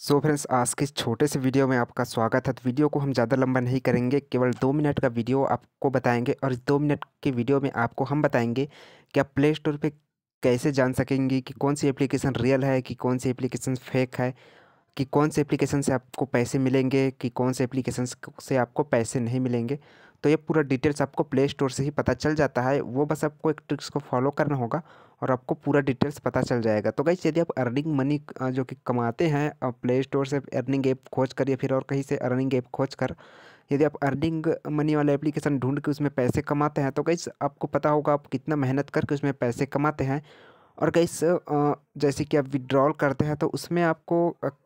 सो so friends आज के इस छोटे से वीडियो में आपका स्वागत है तो वीडियो को हम ज़्यादा लंबा नहीं करेंगे केवल दो मिनट का वीडियो आपको बताएंगे और इस दो मिनट के वीडियो में आपको हम बताएंगे कि आप प्ले स्टोर पर कैसे जान सकेंगे कि कौन सी एप्लीकेशन रियल है कि कौन सी एप्लीकेशन फेक है कि कौन से एप्लीकेशन से आपको पैसे मिलेंगे कि कौन से एप्लीकेशन से आपको पैसे नहीं मिलेंगे तो ये पूरा डिटेल्स आपको प्ले स्टोर से ही पता चल जाता है वो बस आपको एक ट्रिक्स को फॉलो करना होगा और आपको पूरा डिटेल्स पता चल जाएगा तो गाइस यदि आप अर्निंग मनी जो कि कमाते हैं प्ले स्टोर से अर्निंग ऐप खोज कर या फिर और कहीं से अर्निंग ऐप खोज कर यदि आप अर्निंग मनी वाला एप्लीकेशन ढूंढ के उसमें पैसे कमाते हैं तो गाइस आपको पता होगा आप कितना मेहनत करके उसमें पैसे कमाते हैं और गाइस जैसे कि आप विड्रॉल करते हैं तो उसमें आपको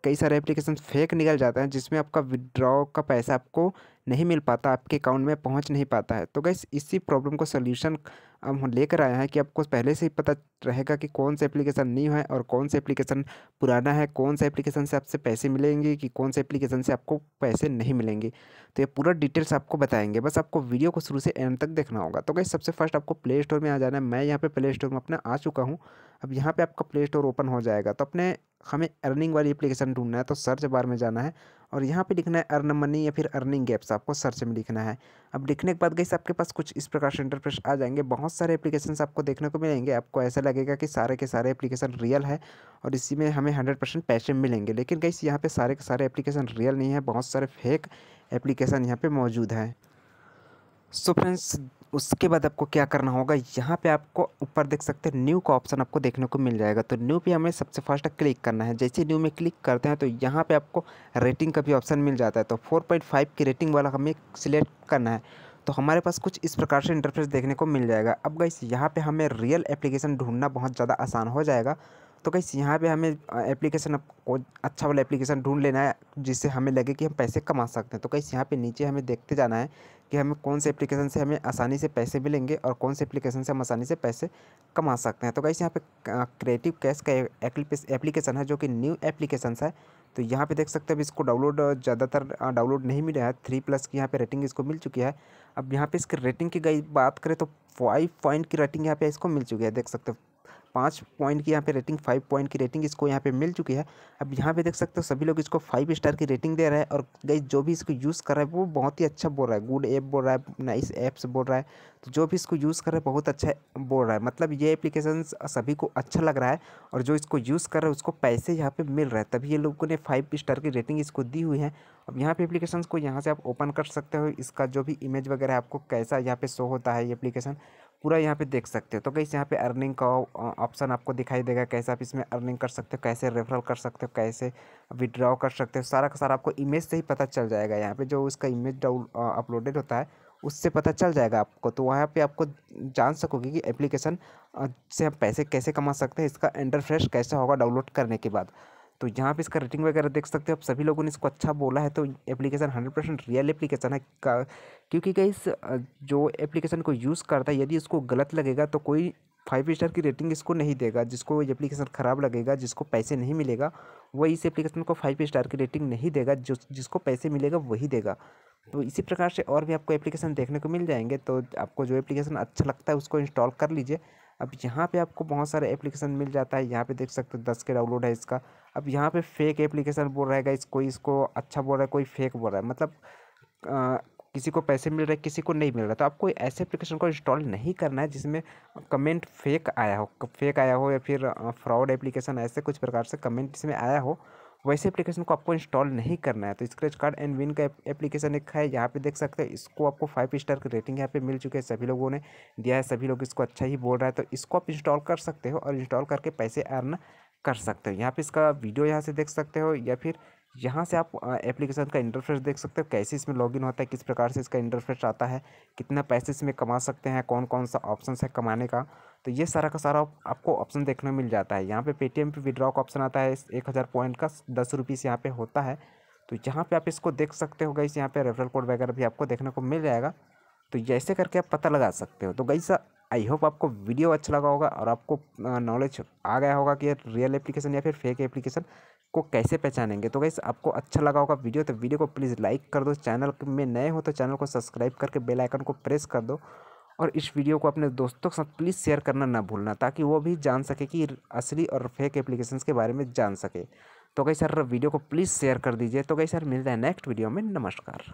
कई सारे एप्लीकेशन फेक निकल जाते हैं जिसमें आपका विड्रॉ का पैसा आपको नहीं मिल पाता आपके अकाउंट में पहुंच नहीं पाता है तो गाइस इसी प्रॉब्लम को सोल्यूशन अब हम लेकर आए हैं कि आपको पहले से ही पता रहेगा कि कौन सा एप्लीकेशन न्यू है और कौन सा एप्लीकेशन पुराना है कौन सा एप्लीकेशन से आपसे पैसे मिलेंगे कि कौन से एप्लीकेशन से आपको पैसे नहीं मिलेंगे तो ये पूरा डिटेल्स आपको बताएंगे बस आपको वीडियो को शुरू से एंड तक देखना होगा तो कहीं सबसे फर्स्ट आपको प्ले स्टोर में आ जाना है मैं यहाँ पर प्ले स्टोर में अपना आ चुका हूँ अब यहाँ पर आपका प्ले स्टोर ओपन हो जाएगा तो अपने हमें अर्निंग वाली एप्लीकेशन ढूंढना है तो सर्च बार में जाना है और यहाँ पे लिखना है अर्न मनी या फिर अर्निंग गैप्स आपको सर्च में लिखना है अब लिखने के बाद गई आपके पास कुछ इस प्रकार से इंटरप्रेस आ जाएंगे बहुत सारे एप्लीकेशन आपको देखने को मिलेंगे आपको ऐसा लगेगा कि सारे के सारे एप्लीकेशन रियल है और इसी में हमें हंड्रेड परसेंट पैसे मिलेंगे लेकिन गई यहाँ पर सारे के सारे एप्लीकेशन रियल नहीं है बहुत सारे फेक एप्लीकेशन यहाँ पर मौजूद हैं सो फ्रेंड्स उसके बाद आपको क्या करना होगा यहाँ पे आपको ऊपर देख सकते हैं न्यू का ऑप्शन आपको देखने को मिल जाएगा तो न्यू पे हमें सबसे फर्स्ट क्लिक करना है जैसे न्यू में क्लिक करते हैं तो यहाँ पे आपको रेटिंग का भी ऑप्शन मिल जाता है तो 4.5 की रेटिंग वाला हमें सिलेक्ट करना है तो हमारे पास कुछ इस प्रकार से इंटरफेस देखने को मिल जाएगा अब गई यहाँ पर हमें रियल एप्लीकेशन ढूंढना बहुत ज़्यादा आसान हो जाएगा तो कहीं यहाँ पे हमें एप्लीकेशन को अच्छा वाला एप्लीकेशन ढूंढ लेना है जिससे हमें लगे कि हम पैसे कमा सकते हैं तो कहीं यहाँ पे नीचे हमें देखते जाना है कि हमें कौन से एप्लीकेशन से हमें आसानी से पैसे मिलेंगे और कौन से एप्लीकेशन से हम आसानी से पैसे कमा सकते हैं तो कैसे यहाँ पर क्रिएटिव कैश का एप्लीकेशन है जो कि न्यू एप्लीकेशन है तो यहाँ पे देख सकते हैं अब इसको डाउनलोड ज़्यादातर डाउनलोड नहीं मिला है थ्री प्लस की यहाँ पे रेटिंग इसको मिल चुकी है अब यहाँ पे इसकी रेटिंग की गई बात करें तो फाइव पॉइंट की रेटिंग यहाँ पे इसको मिल चुकी है देख सकते हो पाँच पॉइंट की यहाँ पे रेटिंग फाइव पॉइंट की रेटिंग इसको यहाँ पे मिल चुकी है अब यहाँ पे देख सकते हो सभी लोग इसको फाइव स्टार की रेटिंग दे रहे हैं और गई जो भी इसको यूज़ कर रहा है वो बहुत ही अच्छा बोल रहा है गुड ऐप बोल रहा है नाइस ऐप्स बोल रहा है तो जो भी इसको यूज़ कर रहा है बहुत अच्छा बोल रहा है मतलब ये एप्लीकेशन सभी को अच्छा लग रहा है और जो इसको यूज़ कर रहा है उसको पैसे यहाँ पर मिल रहा है तभी ये लोगों ने फाइव स्टार की रेटिंग इसको दी हुई है अब यहाँ पे एप्लीकेशन को यहाँ से आप ओपन कर सकते हो इसका जो भी इमेज वगैरह आपको कैसा यहाँ पे शो होता है ये एप्लीकेशन पूरा यहाँ पे देख सकते हो तो कैसे यहाँ पे अर्निंग का ऑप्शन आपको दिखाई देगा कैसे आप इसमें अर्निंग कर सकते हो कैसे रेफरल कर सकते हो कैसे विड्रॉ कर सकते हो सारा का सारा आपको इमेज से ही पता चल जाएगा यहाँ पे जो उसका इमेज डाउन अपलोडेड होता है उससे पता चल जाएगा आपको तो वहाँ पे आपको जान सकोगे कि एप्लीकेशन से हम पैसे कैसे कमा सकते हैं इसका इंटरफ्रेश कैसा होगा डाउनलोड करने के बाद तो यहाँ पे इसका रेटिंग वगैरह देख सकते हो आप सभी लोगों ने इसको अच्छा बोला है तो application hundred percent real application है क्योंकि इस जो एप्लीकेशन को यूज़ करता है यदि उसको गलत लगेगा तो कोई फाइव स्टार की रेटिंग इसको नहीं देगा जिसको एप्लीकेशन ख़राब लगेगा जिसको पैसे नहीं मिलेगा वो इस एप्लीकेशन को फाइव स्टार की रेटिंग नहीं देगा जो जिसको पैसे मिलेगा वही देगा तो इसी प्रकार से और भी आपको एप्लीकेशन देखने को मिल जाएंगे तो आपको जो एप्लीकेशन अच्छा लगता है उसको इंस्टॉल कर लीजिए अब यहाँ पे आपको बहुत सारे एप्लीकेशन मिल जाता है यहाँ पे देख सकते हो दस के डाउनलोड है इसका अब यहाँ पे फेक एप्लीकेशन बोल रहेगा इस कोई इसको अच्छा बोल रहा है कोई फेक बोल रहा है मतलब किसी को पैसे मिल रहे किसी को नहीं मिल रहा तो आपको ऐसे एप्लीकेशन को इंस्टॉल नहीं करना है जिसमें कमेंट फेक आया हो फेक आया हो या फिर फ्रॉड एप्लीकेशन ऐसे कुछ प्रकार से कमेंट इसमें आया हो वैसे एप्लीकेशन को आपको इंस्टॉल नहीं करना है तो स्क्रैच कार्ड एंड विन का एप्लीकेशन एक है यहाँ पे देख सकते हैं इसको आपको फाइव स्टार की रेटिंग यहाँ पे मिल चुके हैं सभी लोगों ने दिया है सभी लोग इसको अच्छा ही बोल रहा है तो इसको आप इंस्टॉल कर सकते हो और इंस्टॉल करके पैसे अर्न कर सकते हो यहाँ पे इसका वीडियो यहाँ से देख सकते हो या फिर यहाँ से आप एप्लीकेशन का इंटरफेस देख सकते हो कैसे इसमें लॉगिन होता है किस प्रकार से इसका इंटरफेस आता है कितना पैसे इसमें कमा सकते हैं कौन कौन सा ऑप्शन है कमाने का तो ये सारा का सारा आपको ऑप्शन देखने मिल जाता है यहाँ पे पेटीएम पे विड्रॉ का ऑप्शन आता है एक हज़ार पॉइंट का दस रुपीस यहाँ पे होता है तो यहाँ पे आप इसको देख सकते हो गई यहाँ पे रेफरल कोड वगैरह भी आपको देखने को मिल जाएगा तो जैसे करके आप पता लगा सकते हो तो गई आई होप आपको वीडियो अच्छा लगा होगा और आपको नॉलेज आ गया होगा कि ये रियल एप्लीकेशन या फिर फेक एप्लीकेशन को कैसे पहचानेंगे तो गाइस आपको अच्छा लगा होगा वीडियो तो वीडियो को प्लीज़ लाइक कर दो चैनल में नए हो तो चैनल को सब्सक्राइब करके बेल आइकन को प्रेस कर दो और इस वीडियो को अपने दोस्तों के साथ प्लीज़ शेयर करना ना भूलना ताकि वो भी जान सके कि असली और फेक एप्लीकेशन के बारे में जान सके तो गई सर वीडियो को प्लीज़ शेयर कर दीजिए तो गई सर मिलता है नेक्स्ट वीडियो में नमस्कार